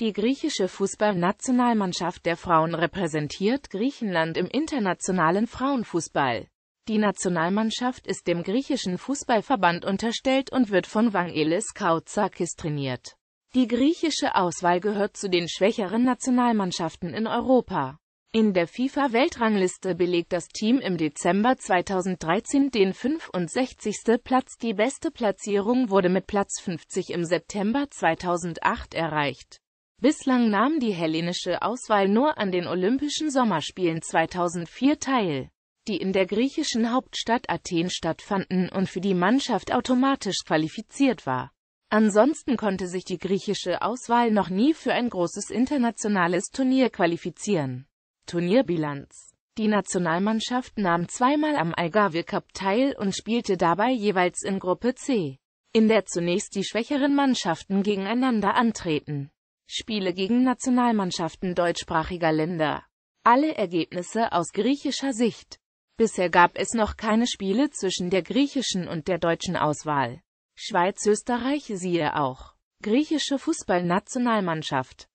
Die griechische Fußballnationalmannschaft der Frauen repräsentiert Griechenland im internationalen Frauenfußball. Die Nationalmannschaft ist dem griechischen Fußballverband unterstellt und wird von Vangelis Kautsakis trainiert. Die griechische Auswahl gehört zu den schwächeren Nationalmannschaften in Europa. In der FIFA-Weltrangliste belegt das Team im Dezember 2013 den 65. Platz. Die beste Platzierung wurde mit Platz 50 im September 2008 erreicht. Bislang nahm die hellenische Auswahl nur an den Olympischen Sommerspielen 2004 teil, die in der griechischen Hauptstadt Athen stattfanden und für die Mannschaft automatisch qualifiziert war. Ansonsten konnte sich die griechische Auswahl noch nie für ein großes internationales Turnier qualifizieren. Turnierbilanz Die Nationalmannschaft nahm zweimal am Algarve Cup teil und spielte dabei jeweils in Gruppe C, in der zunächst die schwächeren Mannschaften gegeneinander antreten. Spiele gegen Nationalmannschaften deutschsprachiger Länder. Alle Ergebnisse aus griechischer Sicht. Bisher gab es noch keine Spiele zwischen der griechischen und der deutschen Auswahl. Schweiz-Österreich siehe auch. Griechische Fußballnationalmannschaft